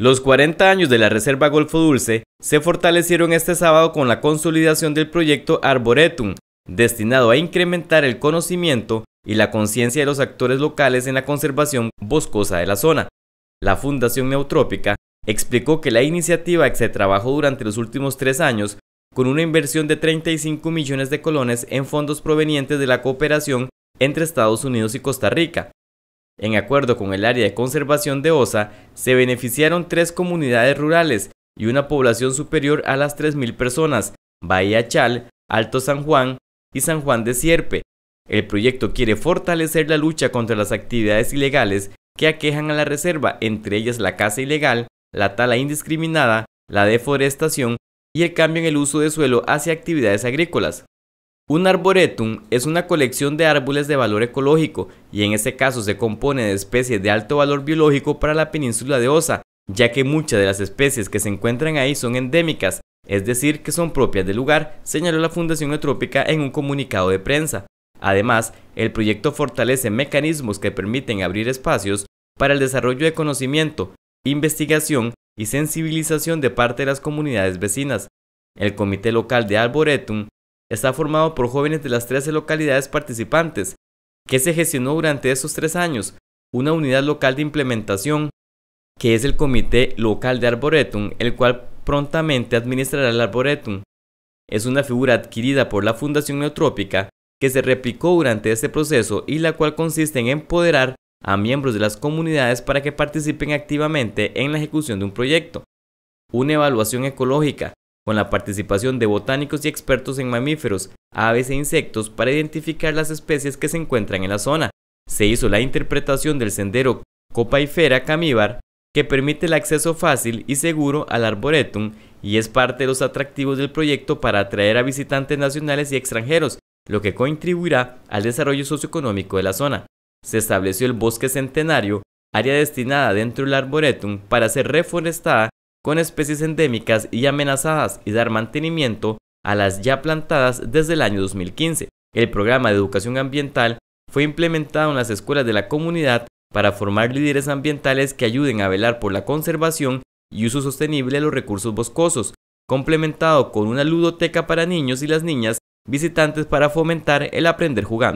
Los 40 años de la Reserva Golfo Dulce se fortalecieron este sábado con la consolidación del proyecto Arboretum, destinado a incrementar el conocimiento y la conciencia de los actores locales en la conservación boscosa de la zona. La Fundación Neutrópica explicó que la iniciativa se trabajó durante los últimos tres años con una inversión de 35 millones de colones en fondos provenientes de la cooperación entre Estados Unidos y Costa Rica, en acuerdo con el área de conservación de OSA, se beneficiaron tres comunidades rurales y una población superior a las 3.000 personas, Bahía Chal, Alto San Juan y San Juan de Sierpe. El proyecto quiere fortalecer la lucha contra las actividades ilegales que aquejan a la reserva, entre ellas la caza ilegal, la tala indiscriminada, la deforestación y el cambio en el uso de suelo hacia actividades agrícolas. Un arboretum es una colección de árboles de valor ecológico y en este caso se compone de especies de alto valor biológico para la península de Osa, ya que muchas de las especies que se encuentran ahí son endémicas, es decir, que son propias del lugar, señaló la Fundación Etrópica en un comunicado de prensa. Además, el proyecto fortalece mecanismos que permiten abrir espacios para el desarrollo de conocimiento, investigación y sensibilización de parte de las comunidades vecinas. El Comité Local de Arboretum está formado por jóvenes de las 13 localidades participantes, que se gestionó durante esos tres años una unidad local de implementación, que es el Comité Local de Arboretum, el cual prontamente administrará el Arboretum. Es una figura adquirida por la Fundación Neotrópica que se replicó durante este proceso y la cual consiste en empoderar a miembros de las comunidades para que participen activamente en la ejecución de un proyecto. Una evaluación ecológica, con la participación de botánicos y expertos en mamíferos, aves e insectos para identificar las especies que se encuentran en la zona. Se hizo la interpretación del sendero Copaifera camíbar, que permite el acceso fácil y seguro al arboretum y es parte de los atractivos del proyecto para atraer a visitantes nacionales y extranjeros, lo que contribuirá al desarrollo socioeconómico de la zona. Se estableció el bosque centenario, área destinada dentro del arboretum para ser reforestada con especies endémicas y amenazadas y dar mantenimiento a las ya plantadas desde el año 2015. El programa de educación ambiental fue implementado en las escuelas de la comunidad para formar líderes ambientales que ayuden a velar por la conservación y uso sostenible de los recursos boscosos, complementado con una ludoteca para niños y las niñas visitantes para fomentar el aprender jugando.